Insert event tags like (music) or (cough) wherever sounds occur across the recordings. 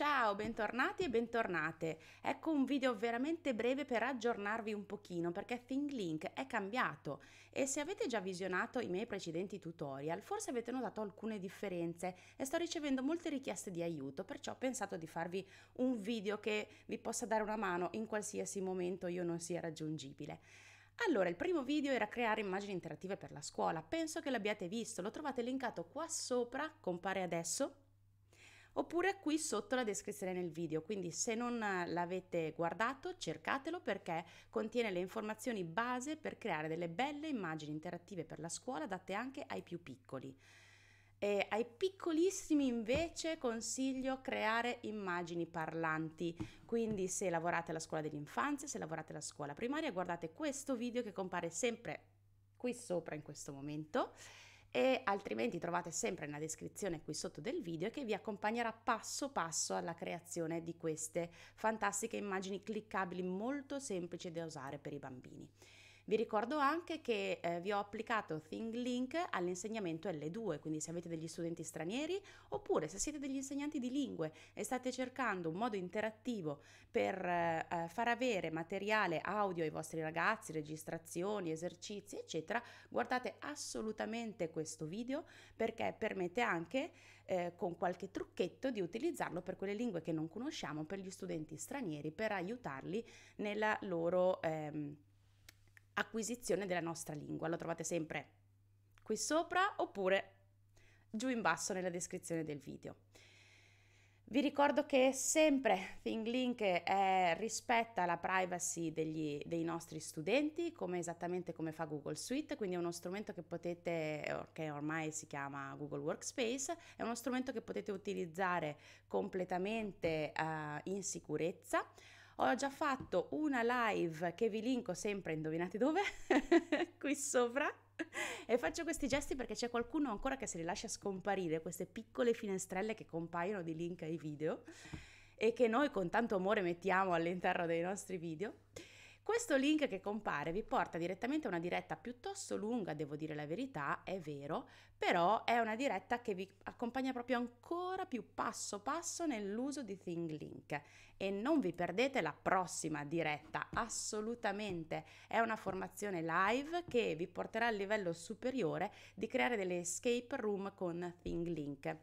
Ciao, bentornati e bentornate. Ecco un video veramente breve per aggiornarvi un pochino perché ThingLink è cambiato e se avete già visionato i miei precedenti tutorial forse avete notato alcune differenze e sto ricevendo molte richieste di aiuto perciò ho pensato di farvi un video che vi possa dare una mano in qualsiasi momento io non sia raggiungibile. Allora, il primo video era creare immagini interattive per la scuola, penso che l'abbiate visto, lo trovate linkato qua sopra, compare adesso oppure qui sotto la descrizione nel video. Quindi se non l'avete guardato cercatelo perché contiene le informazioni base per creare delle belle immagini interattive per la scuola adatte anche ai più piccoli. E ai piccolissimi invece consiglio creare immagini parlanti, quindi se lavorate alla scuola dell'infanzia, se lavorate alla scuola primaria, guardate questo video che compare sempre qui sopra in questo momento e altrimenti trovate sempre nella descrizione qui sotto del video che vi accompagnerà passo passo alla creazione di queste fantastiche immagini cliccabili molto semplici da usare per i bambini. Vi ricordo anche che eh, vi ho applicato ThingLink all'insegnamento L2, quindi se avete degli studenti stranieri oppure se siete degli insegnanti di lingue e state cercando un modo interattivo per eh, eh, far avere materiale audio ai vostri ragazzi, registrazioni, esercizi, eccetera, guardate assolutamente questo video perché permette anche eh, con qualche trucchetto di utilizzarlo per quelle lingue che non conosciamo, per gli studenti stranieri, per aiutarli nella loro... Ehm, acquisizione della nostra lingua. Lo trovate sempre qui sopra oppure giù in basso nella descrizione del video. Vi ricordo che sempre ThingLink eh, rispetta la privacy degli, dei nostri studenti, come, esattamente come fa Google Suite, quindi è uno strumento che potete, che ormai si chiama Google Workspace, è uno strumento che potete utilizzare completamente eh, in sicurezza ho già fatto una live che vi linko sempre, indovinate dove? (laughs) Qui sopra. E faccio questi gesti perché c'è qualcuno ancora che se li lascia scomparire, queste piccole finestrelle che compaiono di link ai video e che noi con tanto amore mettiamo all'interno dei nostri video. Questo link che compare vi porta direttamente a una diretta piuttosto lunga, devo dire la verità, è vero, però è una diretta che vi accompagna proprio ancora più passo passo nell'uso di ThingLink e non vi perdete la prossima diretta, assolutamente. È una formazione live che vi porterà al livello superiore di creare delle escape room con ThingLink.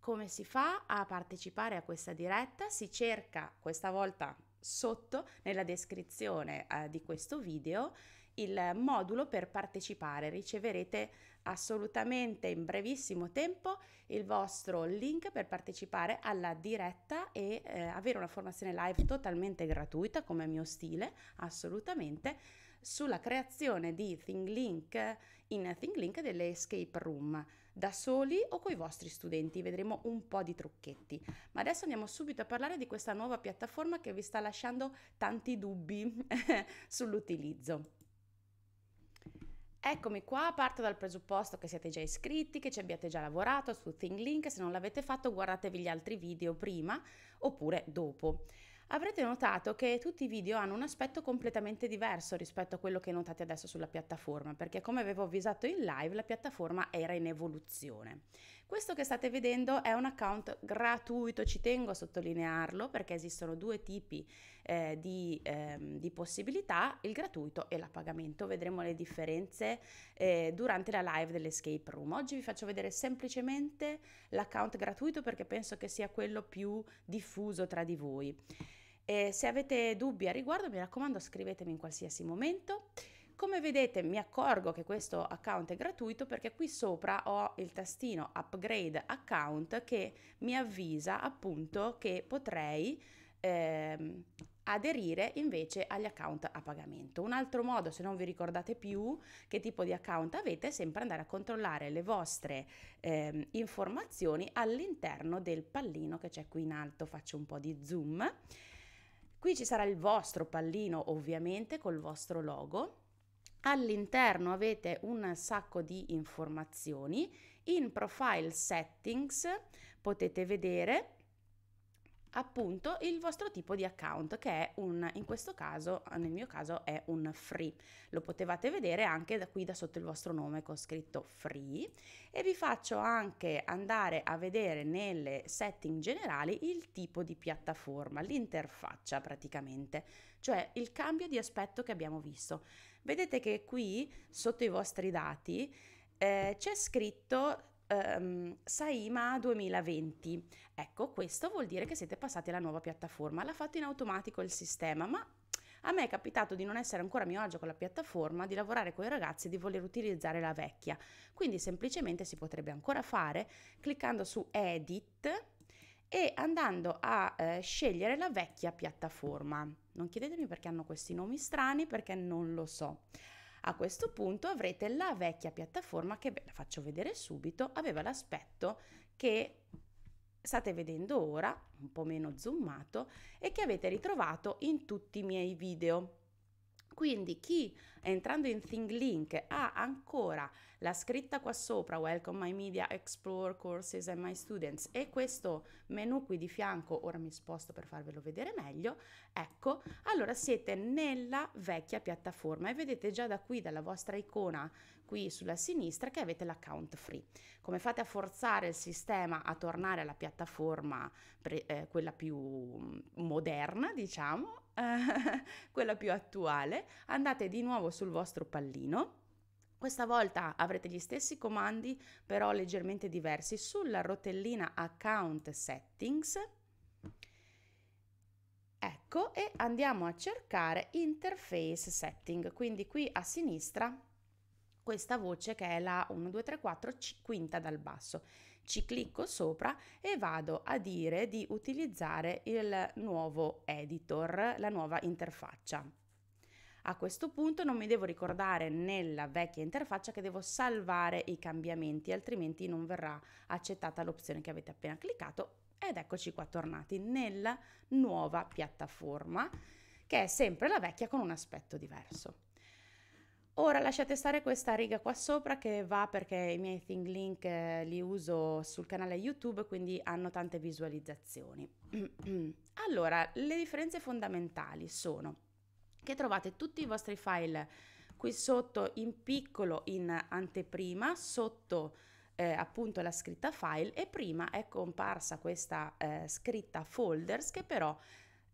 Come si fa a partecipare a questa diretta? Si cerca questa volta sotto nella descrizione eh, di questo video il modulo per partecipare. Riceverete assolutamente in brevissimo tempo il vostro link per partecipare alla diretta e eh, avere una formazione live totalmente gratuita come mio stile, assolutamente, sulla creazione di ThingLink in ThingLink delle escape room da soli o con i vostri studenti, vedremo un po' di trucchetti. Ma adesso andiamo subito a parlare di questa nuova piattaforma che vi sta lasciando tanti dubbi (laughs) sull'utilizzo. Eccomi qua, parto dal presupposto che siete già iscritti, che ci abbiate già lavorato su ThingLink, se non l'avete fatto guardatevi gli altri video prima oppure dopo. Avrete notato che tutti i video hanno un aspetto completamente diverso rispetto a quello che notate adesso sulla piattaforma, perché come avevo avvisato in live la piattaforma era in evoluzione. Questo che state vedendo è un account gratuito, ci tengo a sottolinearlo perché esistono due tipi eh, di, ehm, di, possibilità, il gratuito e la pagamento. Vedremo le differenze eh, durante la live dell'escape room. Oggi vi faccio vedere semplicemente l'account gratuito perché penso che sia quello più diffuso tra di voi. E se avete dubbi a riguardo, mi raccomando, scrivetemi in qualsiasi momento. Come vedete mi accorgo che questo account è gratuito perché qui sopra ho il tastino upgrade account che mi avvisa appunto che potrei ehm, aderire invece agli account a pagamento. Un altro modo, se non vi ricordate più che tipo di account avete, è sempre andare a controllare le vostre eh, informazioni all'interno del pallino che c'è qui in alto. Faccio un po' di zoom. Qui ci sarà il vostro pallino ovviamente col vostro logo All'interno avete un sacco di informazioni. In Profile Settings potete vedere appunto il vostro tipo di account che è un in questo caso nel mio caso è un free lo potevate vedere anche da qui da sotto il vostro nome con scritto free e vi faccio anche andare a vedere nelle setting generali il tipo di piattaforma l'interfaccia praticamente cioè il cambio di aspetto che abbiamo visto vedete che qui sotto i vostri dati eh, c'è scritto Um, Saima 2020. Ecco, questo vuol dire che siete passati alla nuova piattaforma. L'ha fatto in automatico il sistema, ma a me è capitato di non essere ancora a mio agio con la piattaforma, di lavorare con i ragazzi e di voler utilizzare la vecchia. Quindi semplicemente si potrebbe ancora fare cliccando su Edit e andando a eh, scegliere la vecchia piattaforma. Non chiedetemi perché hanno questi nomi strani perché non lo so. A questo punto avrete la vecchia piattaforma che ve la faccio vedere subito, aveva l'aspetto che state vedendo ora, un po' meno zoomato, e che avete ritrovato in tutti i miei video. Quindi chi entrando in ThingLink ha ancora la scritta qua sopra Welcome My Media, Explore Courses and My Students e questo menu qui di fianco, ora mi sposto per farvelo vedere meglio, ecco, allora siete nella vecchia piattaforma e vedete già da qui, dalla vostra icona qui sulla sinistra, che avete l'account free. Come fate a forzare il sistema a tornare alla piattaforma, pre, eh, quella più mm, moderna, diciamo, (laughs) quella più attuale, andate di nuovo sul vostro pallino. Questa volta avrete gli stessi comandi, però leggermente diversi, sulla rotellina Account Settings. Ecco, e andiamo a cercare Interface Setting, quindi qui a sinistra questa voce che è la 1, 2, 3, 4, 5, quinta dal basso. Ci clicco sopra e vado a dire di utilizzare il nuovo editor, la nuova interfaccia. A questo punto non mi devo ricordare nella vecchia interfaccia che devo salvare i cambiamenti, altrimenti non verrà accettata l'opzione che avete appena cliccato ed eccoci qua tornati nella nuova piattaforma che è sempre la vecchia con un aspetto diverso. Ora lasciate stare questa riga qua sopra che va perché i miei Thing Link eh, li uso sul canale YouTube, quindi hanno tante visualizzazioni. (clears throat) allora, le differenze fondamentali sono che trovate tutti i vostri file qui sotto in piccolo in anteprima, sotto eh, appunto la scritta file e prima è comparsa questa eh, scritta folders che però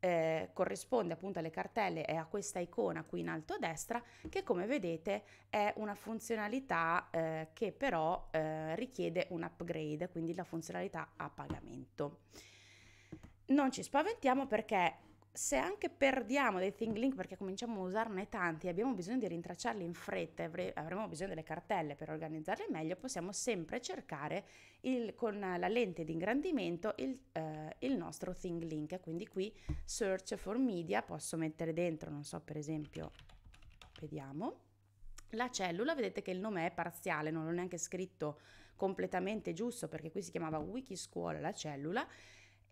eh, corrisponde appunto alle cartelle e a questa icona qui in alto a destra che come vedete è una funzionalità eh, che però eh, richiede un upgrade quindi la funzionalità a pagamento non ci spaventiamo perché se anche perdiamo dei think link perché cominciamo a usarne tanti e abbiamo bisogno di rintracciarli in fretta, avre- avremo bisogno delle cartelle per organizzarle meglio, possiamo sempre cercare il, con la lente di ingrandimento il, eh, il nostro think link. Quindi qui search for media posso mettere dentro, non so, per esempio, vediamo. La cellula, vedete che il nome è parziale, non l'ho neanche scritto completamente giusto perché qui si chiamava Wikiscuola la cellula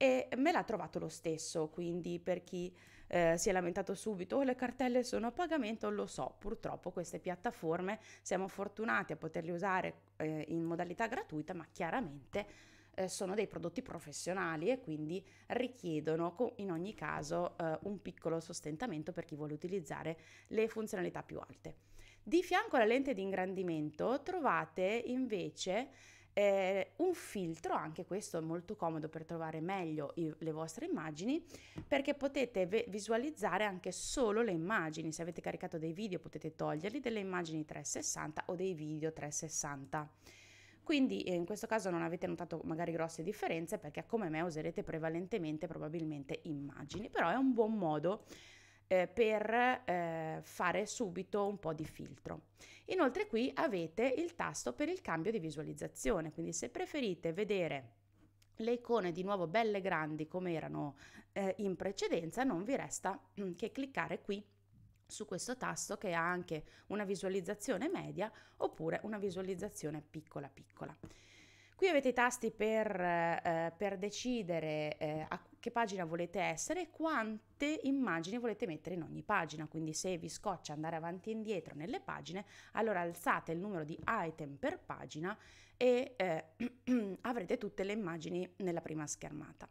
e me l'ha trovato lo stesso, quindi per chi eh, si è lamentato subito o oh, le cartelle sono a pagamento, lo so, purtroppo queste piattaforme siamo fortunati a poterle usare eh, in modalità gratuita, ma chiaramente eh, sono dei prodotti professionali e quindi richiedono in ogni caso eh, un piccolo sostentamento per chi vuole utilizzare le funzionalità più alte. Di fianco alla lente di ingrandimento trovate invece eh, un filtro, anche questo è molto comodo per trovare meglio i, le vostre immagini perché potete ve- visualizzare anche solo le immagini. Se avete caricato dei video potete toglierli delle immagini 360 o dei video 360. Quindi eh, in questo caso non avete notato magari grosse differenze perché come me userete prevalentemente probabilmente immagini, però è un buon modo eh, per eh, fare subito un po' di filtro. Inoltre qui avete il tasto per il cambio di visualizzazione, quindi se preferite vedere le icone di nuovo belle grandi come erano eh, in precedenza, non vi resta mm, che cliccare qui su questo tasto che ha anche una visualizzazione media oppure una visualizzazione piccola piccola. Qui avete i tasti per, eh, per decidere eh, a che pagina volete essere e quante immagini volete mettere in ogni pagina. Quindi se vi scoccia andare avanti e indietro nelle pagine, allora alzate il numero di item per pagina e eh, (clears throat) avrete tutte le immagini nella prima schermata.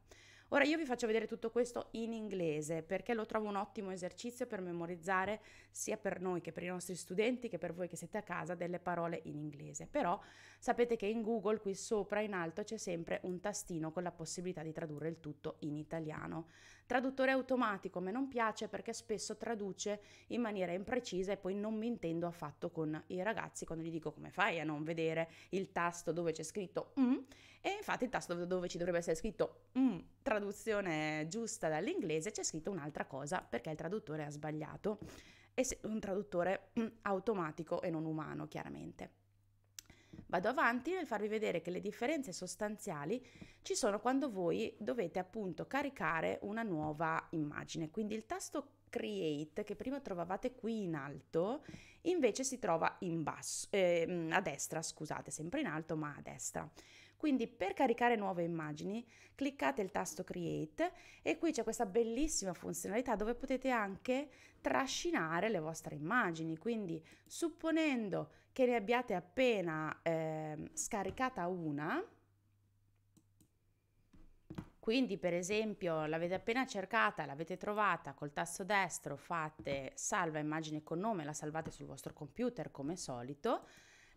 Ora io vi faccio vedere tutto questo in inglese perché lo trovo un ottimo esercizio per memorizzare sia per noi che per i nostri studenti che per voi che siete a casa delle parole in inglese. Però sapete che in Google qui sopra in alto c'è sempre un tastino con la possibilità di tradurre il tutto in italiano. Traduttore automatico, a me non piace perché spesso traduce in maniera imprecisa e poi non mi intendo affatto con i ragazzi quando gli dico come fai a non vedere il tasto dove c'è scritto mm e infatti il tasto dove ci dovrebbe essere scritto mm, traduzione giusta dall'inglese c'è scritto un'altra cosa perché il traduttore ha sbagliato. E un traduttore mm, automatico e non umano, chiaramente. Vado avanti nel farvi vedere che le differenze sostanziali ci sono quando voi dovete appunto caricare una nuova immagine. Quindi il tasto create che prima trovavate qui in alto invece si trova in basso, eh, a destra, scusate, sempre in alto ma a destra. Quindi per caricare nuove immagini cliccate il tasto Create e qui c'è questa bellissima funzionalità dove potete anche trascinare le vostre immagini. Quindi supponendo che ne abbiate appena eh, scaricata una, quindi per esempio l'avete appena cercata, l'avete trovata col tasto destro, fate salva immagine con nome, la salvate sul vostro computer come solito,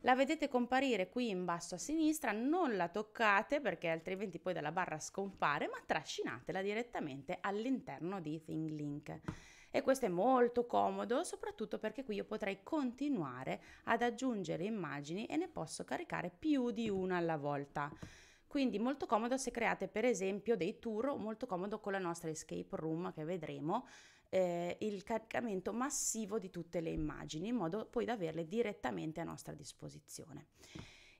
la vedete comparire qui in basso a sinistra, non la toccate perché altrimenti poi dalla barra scompare, ma trascinatela direttamente all'interno di ThingLink e questo è molto comodo soprattutto perché qui io potrei continuare ad aggiungere immagini e ne posso caricare più di una alla volta. Quindi molto comodo se create per esempio dei tour o molto comodo con la nostra escape room che vedremo eh, il caricamento massivo di tutte le immagini in modo poi da averle direttamente a nostra disposizione.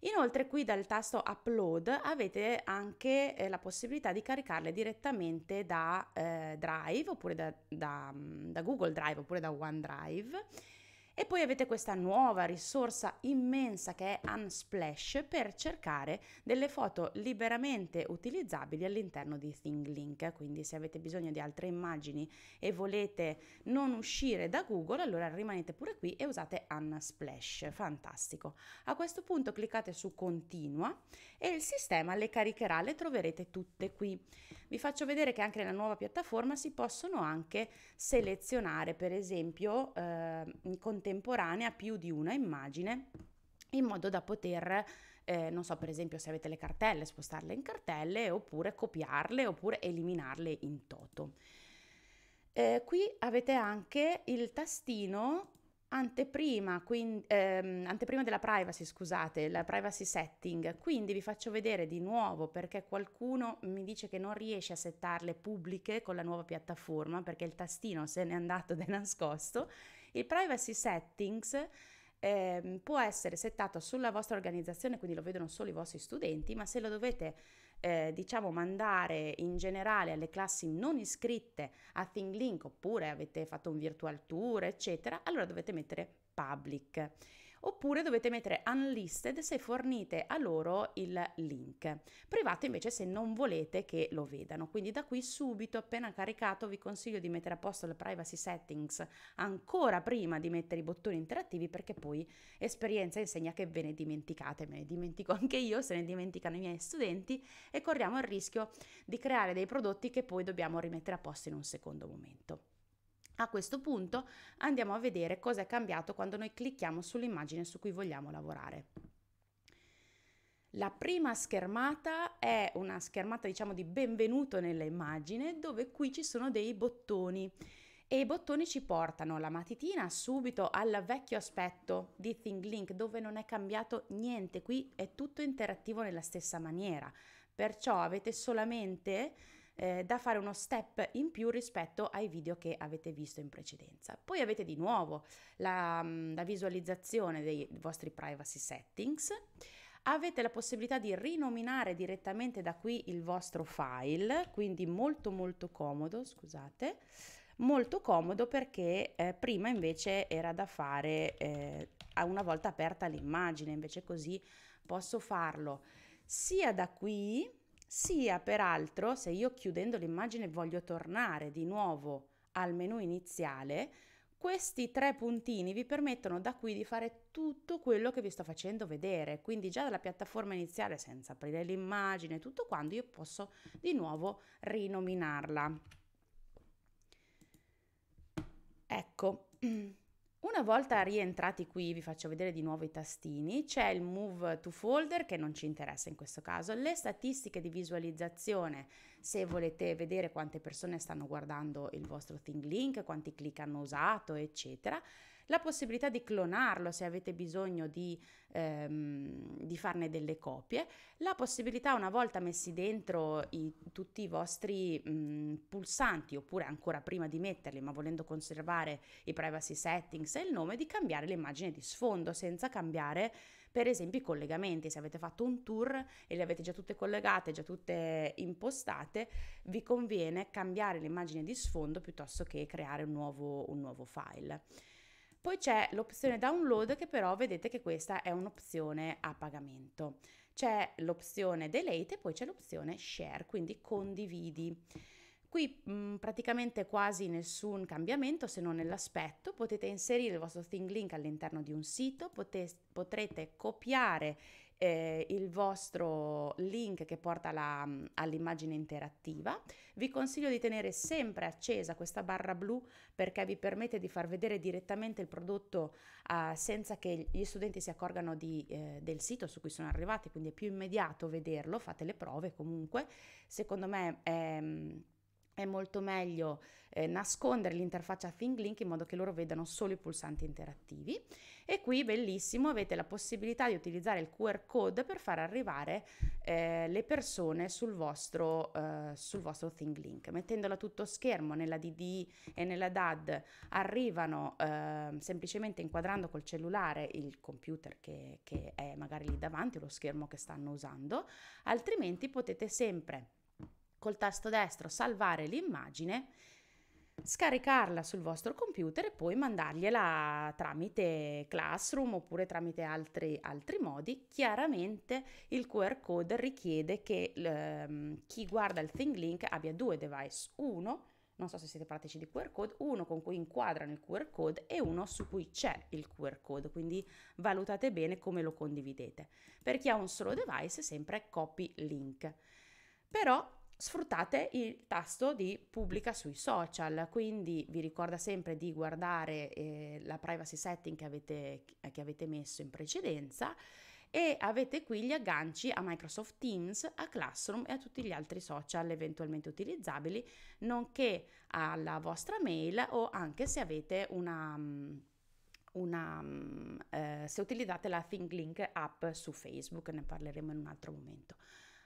Inoltre qui dal tasto upload avete anche eh, la possibilità di caricarle direttamente da eh, Drive oppure da, da, mm, da Google Drive oppure da OneDrive e poi avete questa nuova risorsa immensa che è Unsplash per cercare delle foto liberamente utilizzabili all'interno di ThingLink, quindi se avete bisogno di altre immagini e volete non uscire da Google, allora rimanete pure qui e usate Unsplash, fantastico. A questo punto cliccate su continua e il sistema le caricherà, le troverete tutte qui. Vi faccio vedere che anche nella nuova piattaforma si possono anche selezionare, per esempio, eh, contemporanea più di una immagine in modo da poter, eh, non so, per esempio se avete le cartelle, spostarle in cartelle oppure copiarle oppure eliminarle in toto. Eh, qui avete anche il tastino anteprima, quindi, ehm, anteprima della privacy, scusate, la privacy setting, quindi vi faccio vedere di nuovo perché qualcuno mi dice che non riesce a settarle pubbliche con la nuova piattaforma perché il tastino se n'è andato (laughs) di nascosto il privacy settings eh, può essere settato sulla vostra organizzazione, quindi lo vedono solo i vostri studenti, ma se lo dovete eh, diciamo mandare in generale alle classi non iscritte a ThingLink oppure avete fatto un virtual tour eccetera allora dovete mettere public oppure dovete mettere unlisted se fornite a loro il link. Privato invece se non volete che lo vedano. Quindi da qui subito appena caricato vi consiglio di mettere a posto le privacy settings ancora prima di mettere i bottoni interattivi perché poi esperienza insegna che ve ne dimenticate, me ne dimentico (laughs) anche io, se ne dimenticano i miei studenti e corriamo il rischio di creare dei prodotti che poi dobbiamo rimettere a posto in un secondo momento. A questo punto andiamo a vedere cosa è cambiato quando noi clicchiamo sull'immagine su cui vogliamo lavorare. La prima schermata è una schermata diciamo di benvenuto nell'immagine dove qui ci sono dei bottoni e i bottoni ci portano la matitina subito al vecchio aspetto di ThingLink dove non è cambiato niente, qui è tutto interattivo nella stessa maniera, perciò avete solamente eh, da fare uno step in più rispetto ai video che avete visto in precedenza. Poi avete di nuovo la, mm, la visualizzazione dei vostri privacy settings avete la possibilità di rinominare direttamente da qui il vostro file, quindi molto molto comodo, scusate, molto comodo perché eh, prima invece era da fare eh, una volta aperta l'immagine, invece così posso farlo sia da qui sia peraltro se io chiudendo l'immagine voglio tornare di nuovo al menu iniziale, questi tre puntini vi permettono da qui di fare tutto quello che vi sto facendo vedere, quindi già dalla piattaforma iniziale senza aprire l'immagine, tutto quando io posso di nuovo rinominarla. Ecco, (clears throat) Una volta rientrati qui, vi faccio vedere di nuovo i tastini, c'è il move to folder che non ci interessa in questo caso, le statistiche di visualizzazione se volete vedere quante persone stanno guardando il vostro ThingLink, quanti click hanno usato, eccetera la possibilità di clonarlo se avete bisogno di, ehm, di farne delle copie, la possibilità una volta messi dentro i, tutti i vostri mh, mhmm, pulsanti oppure ancora prima di metterli, ma volendo conservare i privacy settings e il nome, di cambiare l'immagine di sfondo senza cambiare per esempio i collegamenti, se avete fatto un tour e le avete già tutte collegate, già tutte impostate, vi conviene cambiare l'immagine di sfondo piuttosto che creare un nuovo, un nuovo file. Poi c'è l'opzione download che però vedete che questa è un'opzione a pagamento. C'è l'opzione delete e poi c'è l'opzione share, quindi condividi. Qui mh, praticamente quasi nessun cambiamento se non nell'aspetto, potete inserire il vostro ThingLink all'interno di un sito, pote- potrete copiare eh, il vostro link che porta la, mm, all'immagine interattiva. Vi consiglio di tenere sempre accesa questa barra blu perché vi permette di far vedere direttamente il prodotto eh, senza che gli studenti si accorgano di, eh, del sito su cui sono arrivati, quindi è più immediato vederlo, fate le prove comunque. Secondo me ehm, è molto meglio eh, nascondere l'interfaccia ThinkLink in modo che loro vedano solo i pulsanti interattivi. E qui, bellissimo, avete la possibilità di utilizzare il QR code per far arrivare eh, le persone sul vostro, eh, sul vostro ThinkLink. Mettendolo tutto schermo nella DD e nella DAD arrivano eh, semplicemente inquadrando col cellulare il computer che, che è magari lì davanti o lo schermo che stanno usando, altrimenti potete sempre col tasto destro salvare l'immagine, scaricarla sul vostro computer e poi mandargliela tramite Classroom oppure tramite altri, altri modi. Chiaramente il QR code richiede che ehm, chi guarda il Think Link abbia due device, uno non so se siete pratici di QR code, uno con cui inquadrano il QR code e uno su cui c'è il QR code, quindi valutate bene come lo condividete. Per chi ha un solo device sempre copy link. Però sfruttate il tasto di pubblica sui social, quindi vi ricorda sempre di guardare eh, la privacy setting che avete, che avete messo in precedenza e avete qui gli agganci a Microsoft Teams, a Classroom e a tutti gli altri social eventualmente utilizzabili, nonché alla vostra mail o anche se avete una, mm, una mm, eh, se utilizzate la ThinkLink app su Facebook, ne parleremo in un altro momento.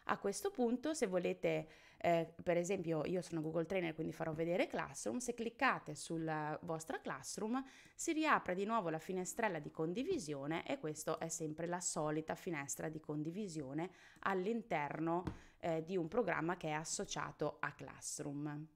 A questo punto, se volete, eh, per esempio, io sono Google Trainer, quindi farò vedere Classroom, se cliccate sulla vostra Classroom si riapre di nuovo la finestrella di condivisione e questa è sempre la solita finestra di condivisione all'interno eh, di un programma che è associato a Classroom.